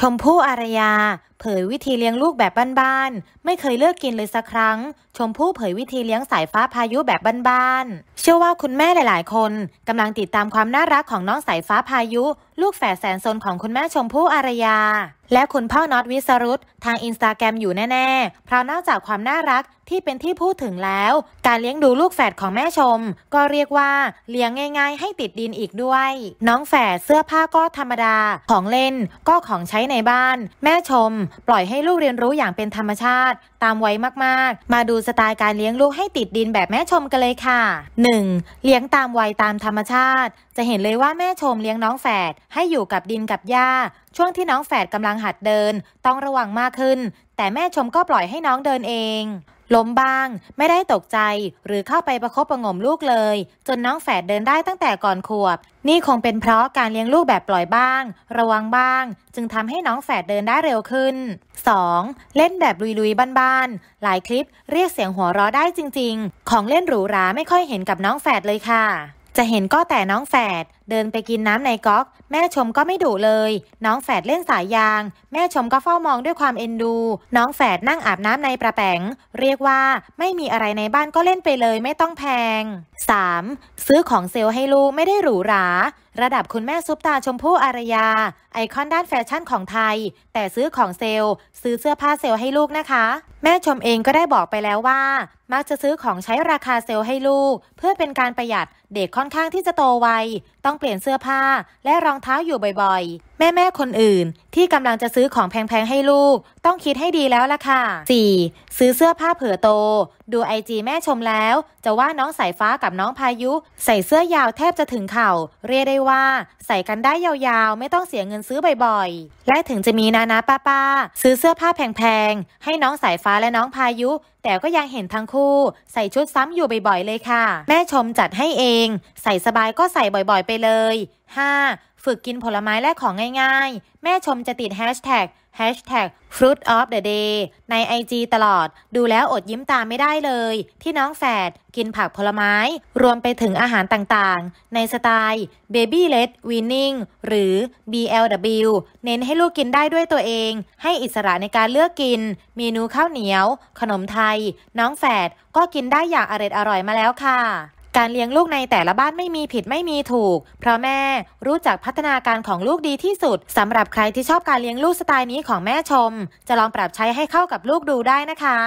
ชมพู่อารยาเผยวิธีเลี้ยงลูกแบบบ้านๆไม่เคยเลิกกินเลยสักครั้ง ชมพู่เผยวิธีเลี้ยงสายฟ้าพายุแบบบ้านๆเชื่อว่าคุณแม่หลายๆ คนกำลังติดตามความน่ารักของน้องสายฟ้าพายุ ลูกแฝดแสนสนของคุณแม่ชมพู่อารยา และคุณพ่อน็อตวิสรุตทางอินสตาแกรมอยู่แน่ๆเพราะนอกจากความน่ารักที่เป็นที่พูดถึงแล้ว การเลี้ยงดูลูกแฝดของแม่ชม ก็เรียกว่าเลี้ยงง่ายๆ ให้ติดดินอีกด้วย น้องแฝดเสื้อผ้าก็ธรรมดา ของเล่นก็ของใช้ในบ้าน แม่ชมปล่อยให้ลูกเรียนรู้อย่างเป็นธรรมชาติ ตามไว้มากๆ มาดูสไตล์การเลี้ยงลูก ให้ติดดินแบบแม่ชมกันเลยค่ะ 1. เลี้ยงตามวัยตามธรรมชาติ จะเห็นเลยว่าแม่ชมเลี้ยงน้องแฝด ให้อยู่กับดินกับหญ้า ช่วงที่น้องแฝดกำลังหัดเดินต้องระวังมากขึ้น แต่แม่ชมก็ปล่อยให้น้องเดินเองล้มบ้างไม่ได้ตกใจหรือเข้าไปประคบประงมลูกเลย จนน้องแฝดเดินได้ตั้งแต่ก่อนขวบ นี่คงเป็นเพราะการเลี้ยงลูกแบบปล่อยบ้าง ระวังบ้าง จึงทำให้น้องแฝดเดินได้เร็วขึ้น 2. เล่นแบบลุยๆบ้านๆหลายคลิปเรียกเสียงหัวเราะได้จริงๆ ของเล่นหรูหราไม่ค่อยเห็นกับน้องแฝดเลยค่ะ จะเห็นก็แต่น้องแฝดเดินไปกินน้ำในก๊อก แม่ชมก็ไม่ดุเลย น้องแฝดเล่นสายยาง แม่ชมก็เฝ้ามองด้วยความเอ็นดู น้องแฝดนั่งอาบน้ำในประแปงเรียกว่าไม่มีอะไรในบ้านก็เล่นไปเลยไม่ต้องแพง 3. ซื้อของเซลให้ลูกไม่ได้หรูหราระดับคุณแม่ซุปตาชมพู่อารยา ไอคอนด้านแฟชั่นของไทย แต่ซื้อของเซลซื้อเสื้อผ้าเซลให้ลูกนะคะ แม่ชมเองก็ได้บอกไปแล้วว่า มักจะซื้อของใช้ราคาเซลให้ลูก เพื่อเป็นการประหยัดเด็กค่อนข้างที่จะโตไวต้องเปลี่ยนเสื้อผ้าและรองเท้าอยู่บ่อยแม่แม่คนอื่น ที่กำลังจะซื้อของแพง ๆ ให้ลูก ต้องคิดให้ดีแล้วล่ะค่ะ 4. ซื้อเสื้อผ้าเผื่อโตดูไอจีแม่ชมแล้ว จะว่าน้องสายฟ้ากับน้องพายุ ใส่เสื้อยาวแทบจะถึงเข่า เรียกได้ว่า ใส่กันได้ยาวๆ ไม่ต้องเสียเงินซื้อบ่อยๆ และถึงจะมีนานาป้าป้าซื้อเสื้อผ้าแพงๆให้น้องสายฟ้าและน้องพายุ แต่ก็ยังเห็นทั้งคู่ ใส่ชุดซ้ำอยู่บ่อย ๆเลยค่ะ แม่ชมจัดให้เอง ใส่สบายก็ใส่บ่อยๆไปเลย 5. ฝึกกินผลไม้และของง่ายๆ แม่ชมจะติดแฮชแท็ก Hashtag Fruit of the Day ใน IG ตลอด ดูแล้วอดยิ้มตามไม่ได้เลย ที่น้องแฝดกินผักผลไม้ รวมไปถึงอาหารต่างๆ ในสไตล์ Baby Led Weaning หรือ BLW เน้นให้ลูกกินได้ด้วยตัวเอง ให้อิสระในการเลือกกิน เมนูข้าวเหนียว ขนมไทย น้องแฝดก็กินได้อย่างอร่อยมาแล้วค่ะการเลี้ยงลูกในแต่ละบ้านไม่มีผิดไม่มีถูก เพราะแม่รู้จักพัฒนาการของลูกดีที่สุดสำหรับใครที่ชอบการเลี้ยงลูกสไตล์นี้ของแม่ชม จะลองปรับใช้ให้เข้ากับลูกดูได้นะคะ